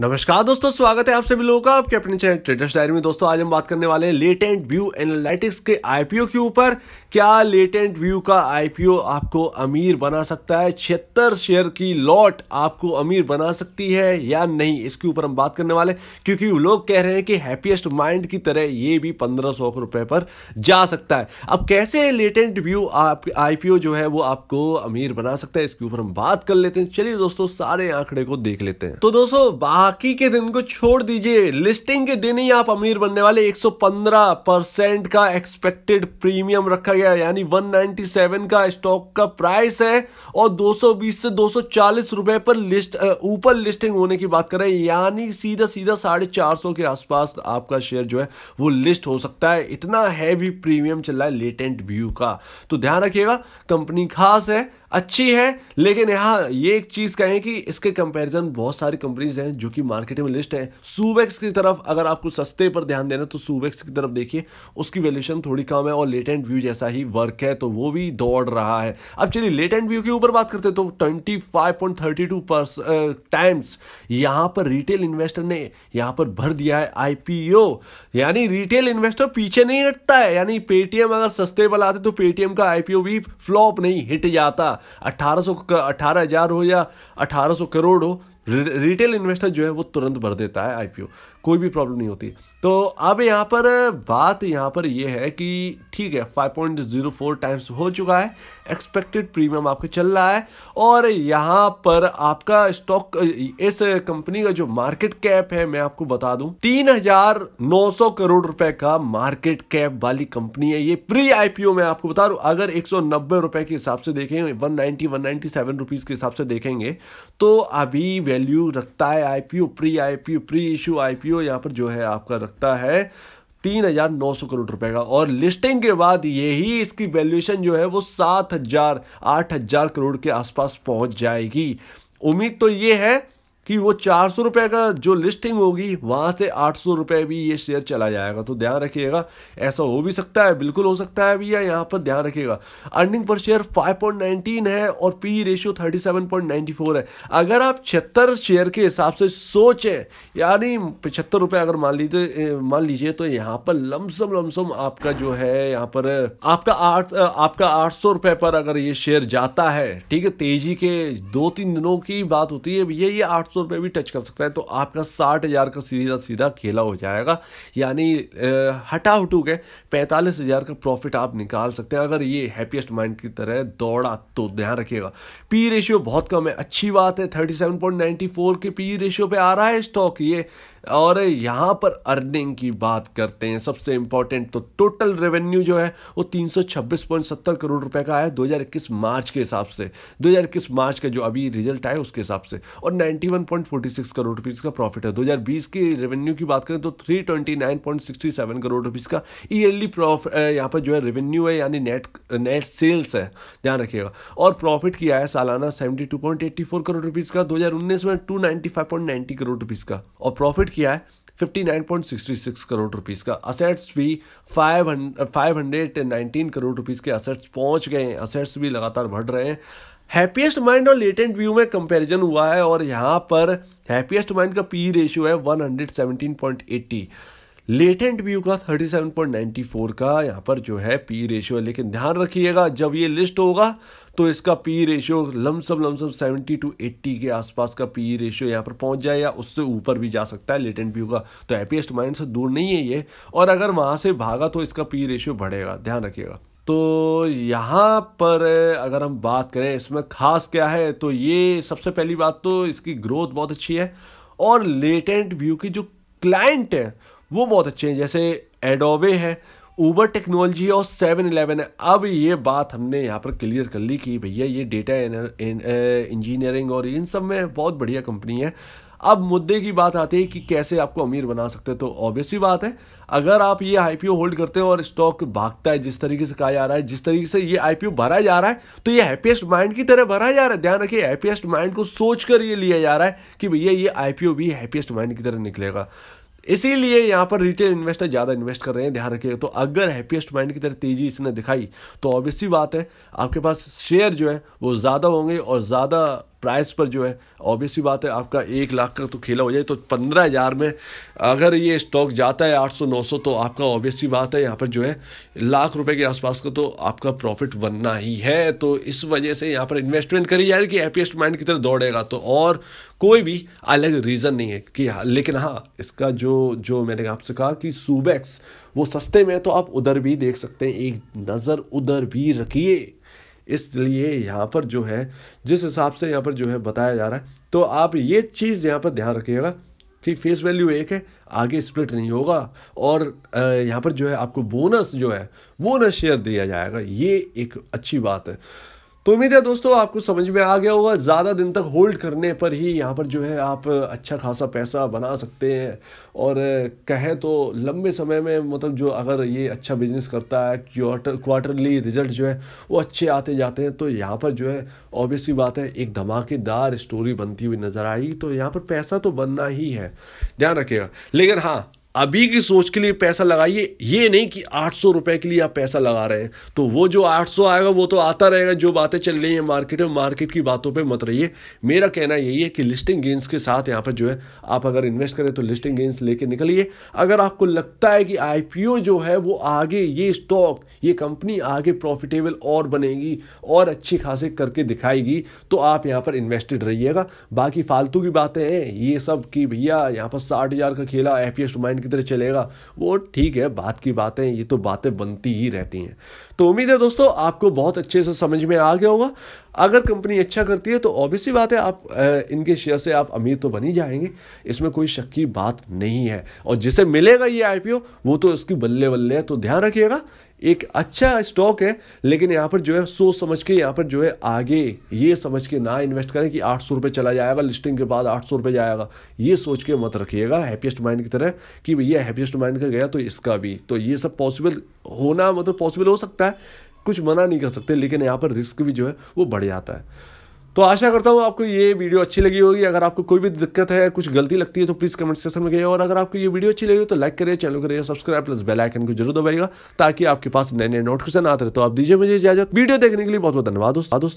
नमस्कार दोस्तों स्वागत है आप सभी लोगों का आपके अपने चैनल ट्रेडर्स डायरी में दोस्तों आज हम बात करने वाले हैं लेटेंट व्यू एनालिटिक्स के आईपीओ के ऊपर क्या लेटेंट व्यू का आईपीओ आपको अमीर बना सकता है छिहत्तर शेयर की लॉट आपको अमीर बना सकती है या नहीं इसके ऊपर हम बात करने वाले क्योंकि लोग कह रहे हैं कि हैप्पीएस्ट माइंड की तरह ये भी पंद्रह सौ रुपए पर जा सकता है अब कैसे लेटेंट व्यू आप आईपीओ जो है वो आपको अमीर बना सकता है इसके ऊपर हम बात कर लेते हैं चलिए दोस्तों सारे आंकड़े को देख लेते हैं तो दोस्तों बाहर बाकी के दिन को छोड़ दीजिए लिस्टिंग के दिन ही आप अमीर बनने वाले 115 परसेंट का एक्सपेक्टेड प्रीमियम रखा गया यानी 197 का स्टॉक का प्राइस है और 220 से 240 रुपए पर लिस्ट ऊपर लिस्टिंग होने की बात करें यानी सीधा सीधा साढ़े चार के आसपास आपका शेयर जो है वो लिस्ट हो सकता है इतना हैवी प्रीमियम चल रहा है लेटेंट व्यू का तो ध्यान रखिएगा कंपनी खास है अच्छी है लेकिन यहाँ ये एक चीज़ कहें कि इसके कंपैरिजन बहुत सारी कंपनीज हैं जो कि मार्केट में लिस्ट हैं सूबेक्स की तरफ अगर आपको सस्ते पर ध्यान देना तो सूबेक्स की तरफ देखिए उसकी वैल्यूशन थोड़ी कम है और लेटेंट व्यू जैसा ही वर्क है तो वो भी दौड़ रहा है अब चलिए लेटेंट व्यू के ऊपर बात करते हैं तो twenty five point thirty two times यहाँ पर रिटेल इन्वेस्टर ने यहाँ पर भर दिया है आई यानी रिटेल इन्वेस्टर पीछे नहीं हटता है यानी पेटीएम अगर सस्ते पर लाते तो पेटीएम का आई भी फ्लॉप नहीं हिट जाता अट्ठारह सौ हज़ार हो या अट्ठारह करोड़ हो रिटेल इन्वेस्टर जो है वो तुरंत भर देता है आईपीओ कोई भी प्रॉब्लम नहीं होती तो अब यहाँ पर बात यहाँ पर ये है कि ठीक है 5.04 टाइम्स हो चुका है एक्सपेक्टेड प्रीमियम आपके चल रहा है और यहाँ पर आपका स्टॉक इस कंपनी का जो मार्केट कैप है मैं आपको बता दूं 3,900 करोड़ रुपए का मार्केट कैप वाली कंपनी है ये प्री आईपीओ मैं आपको बता दूं अगर एक रुपए के हिसाब से देखें 190 197 के हिसाब से देखेंगे तो अभी वैल्यू रखता है IPO pre IPO pre issue IPO value यहाँ पर जो है आपका रखता है तीन हजार नौ सौ करोड़ रुपए का और लिस्टिंग के बाद यही इसकी वैल्यूएशन जो है वो सात हजार आठ हजार करोड़ के आसपास पहुंच जाएगी उम्मीद तो ये है कि वो चार सौ रुपये का जो लिस्टिंग होगी वहाँ से आठ सौ रुपये भी ये शेयर चला जाएगा तो ध्यान रखिएगा ऐसा हो भी सकता है बिल्कुल हो सकता है भैया यहाँ पर ध्यान रखिएगा earning per share five point nineteen है और P ratio thirty seven point four है अगर आप छिहत्तर शेयर के हिसाब से सोचें यानी पचहत्तर रुपये अगर मान लीजिए मान लीजिए तो यहाँ पर लमसम लमसम आपका जो है यहाँ पर आपका आठ आपका आठ सौ रुपये पर अगर ये शेयर जाता है ठीक है तेजी के दो तीन दिनों की बात होती है भैया ये आठ सौ रुपये भी टच कर सकता है तो आपका साठ हज़ार का सीधा सीधा खेला हो जाएगा यानी हटा हटू के पैंतालीस हज़ार का प्रॉफिट आप निकाल सकते हैं अगर ये हैप्पीस्ट माइंड की तरह दौड़ा तो ध्यान रखिएगा पी रेशियो बहुत कम है अच्छी बात है थर्टी के पी रेशियो पर आ रहा है स्टॉक ये और यहाँ पर अर्निंग की बात करते हैं सबसे इंपॉर्टेंट तो टोटल रेवेन्यू जो है वो तीन करोड़ रुपए का है 2021 मार्च के हिसाब से 2021 मार्च का जो अभी रिजल्ट आया उसके हिसाब से और 91.46 करोड़ रुपीज़ का प्रॉफिट है 2020 की रेवेन्यू की बात करें तो 329.67 करोड़ रुपीज़ का ईयरली प्रॉफिट यहाँ पर जो है रेवेन्यू है यानी नेट नेट सेल्स है ध्यान रखिएगा और प्रॉफिट किया है सालाना सेवेंटी करोड़ रुपीज़ का दो में टू करोड़ रुपीज़ का और प्रॉफिट किया है 59.66 करोड़ रुपीस का असेट्स भी 500 519 करोड़ रुपीस के असेट्स पहुंच गए हैं असेट्स भी लगातार बढ़ रहे हैं हैप्पीएस्ट माइंड और लेटेंट व्यू में कंपैरिजन हुआ है और यहां पर हैप्पीएस्ट माइंड का पी रेशियो e है 117.80 लेटेंट व्यू का 37.94 का यहां पर जो है पी रेशियो e है लेकिन ध्यान रखिएगा जब ये लिस्ट होगा तो इसका P ratio e lump sum lump sum 70 to 80 के आसपास का पी रेशियो e यहाँ पर पहुँच जाए या उससे ऊपर भी जा सकता है लेटेंट व्यू का तो हैप्पीएस्ट माइंड से दूर नहीं है ये और अगर वहाँ से भागा तो इसका पी रेशियो e बढ़ेगा ध्यान रखिएगा तो यहाँ पर अगर हम बात करें इसमें खास क्या है तो ये सबसे पहली बात तो इसकी ग्रोथ बहुत अच्छी है और लेटेंट व्यू की जो क्लाइंट है वो बहुत अच्छे हैं जैसे एडोबे है ऊबर टेक्नोलॉजी और सेवन इलेवन है अब ये बात हमने यहाँ पर क्लियर कर ली कि भैया ये डेटा इंजीनियरिंग और इन सब में बहुत बढ़िया कंपनी है अब मुद्दे की बात आती है कि कैसे आपको अमीर बना सकते हैं तो ऑब्वियसली बात है अगर आप ये आईपीओ होल्ड करते हैं और स्टॉक भागता है जिस तरीके से कहा जा रहा है जिस तरीके से ये आईपीओ भरा जा रहा है तो ये हैप्पीएस्ट माइंड की तरह भरा जा रहा है ध्यान रखिए हैप्पीएस्ट माइंड को सोच कर ये लिया जा रहा है कि भैया ये आईपीओ भी हैप्पीएस्ट माइंड की तरह निकलेगा इसीलिए यहाँ पर रिटेल इन्वेस्टर ज़्यादा इन्वेस्ट कर रहे हैं ध्यान रखिएगा तो अगर हैप्पीएस्ट माइंड की तरह तेज़ी इसने दिखाई तो ऑब्वियसली बात है आपके पास शेयर जो है वो ज़्यादा होंगे और ज़्यादा प्राइस पर जो है ऑब्वियस ही बात है आपका एक लाख का तो खेला हो जाए तो पंद्रह हज़ार में अगर ये स्टॉक जाता है आठ सौ नौ सौ तो आपका ऑब्वियस ही बात है यहाँ पर जो है लाख रुपए के आसपास का तो आपका प्रॉफिट बनना ही है तो इस वजह से यहाँ पर इन्वेस्टमेंट करी जा रही कि हैप्पीएस्ट माइंड की तरफ दौड़ेगा तो और कोई भी अलग रीज़न नहीं है कि हाँ लेकिन हाँ इसका जो जो मैंने आपसे कहा कि सूबेक्स वो सस्ते में है तो आप उधर भी देख सकते हैं एक नज़र उधर भी रखिए इसलिए यहाँ पर जो है जिस हिसाब से यहाँ पर जो है बताया जा रहा है तो आप ये चीज़ यहाँ पर ध्यान रखिएगा कि फेस वैल्यू एक है आगे स्प्लिट नहीं होगा और यहाँ पर जो है आपको बोनस जो है बोनस शेयर दिया जाएगा ये एक अच्छी बात है तो उम्मीद है दोस्तों आपको समझ में आ गया होगा ज़्यादा दिन तक होल्ड करने पर ही यहाँ पर जो है आप अच्छा खासा पैसा बना सकते हैं और कहें तो लंबे समय में मतलब जो अगर ये अच्छा बिजनेस करता है क्वार्टर क्वार्टरली रिजल्ट जो है वो अच्छे आते जाते हैं तो यहाँ पर जो है ऑब्वियसली बात है एक धमाकेदार स्टोरी बनती हुई नज़र आई तो यहाँ पर पैसा तो बनना ही है ध्यान रखिएगा लेकिन हाँ अभी की सोच के लिए पैसा लगाइए ये नहीं कि आठ सौ के लिए आप पैसा लगा रहे हैं तो वो जो आठ सौ आएगा वो तो आता रहेगा जो बातें चल रही हैं मार्केट में मार्केट की बातों पर मत रहिए मेरा कहना यही है कि लिस्टिंग गेंस के साथ यहाँ पर जो है आप अगर इन्वेस्ट करें तो लिस्टिंग गेंस लेके निकलिए अगर आपको लगता है कि आई जो है वो आगे ये स्टॉक ये कंपनी आगे प्रॉफिटेबल और बनेगी और अच्छी खासी करके दिखाएगी तो आप यहाँ पर इन्वेस्टेड रहिएगा बाकी फालतू की बातें हैं ये सब कि भैया यहाँ पर साठ हज़ार का खेला एफ पी एस माइंड की तरह चलेगा वो ठीक है बात की बातें ये तो बातें बनती ही रहती हैं तो उम्मीद है दोस्तों आपको बहुत अच्छे से समझ में आ गया होगा अगर कंपनी अच्छा करती है तो ऑब्वियसली बात है आप इनके शेयर से आप अमीर तो बन ही जाएंगे इसमें कोई शक की बात नहीं है और जिसे मिलेगा ये आईपीओ वो तो इसकी बल्ले बल्ले है तो ध्यान रखिएगा एक अच्छा स्टॉक है लेकिन यहाँ पर जो है सोच समझ के यहाँ पर जो है आगे ये समझ के ना इन्वेस्ट करें कि आठ सौ रुपये चला जाएगा लिस्टिंग के बाद आठ सौ रुपये जाएगा ये सोच के मत रखिएगा हैप्पीस्ट माइंड की तरह कि भैया हैप्पीस्ट माइंड का गया तो इसका भी तो ये सब पॉसिबल होना मतलब पॉसिबल हो सकता है कुछ मना नहीं कर सकते लेकिन यहाँ पर रिस्क भी जो है वो बढ़ जाता है तो आशा करता हूँ आपको ये वीडियो अच्छी लगी होगी अगर आपको कोई भी दिक्कत है कुछ गलती लगती है तो प्लीज़ कमेंट सेक्शन में कहिए और अगर आपको ये वीडियो अच्छी लगी हो तो लाइक करिए चैनल करिए सब्सक्राइब प्लस बेल आइकन को जरूर दबाइएगा ताकि आपके पास नए नए नोटिफिकेशन आते रहे तो आप दीजिए मुझे इजाजत वीडियो देखने के लिए बहुत बहुत धन्यवाद दोस्तों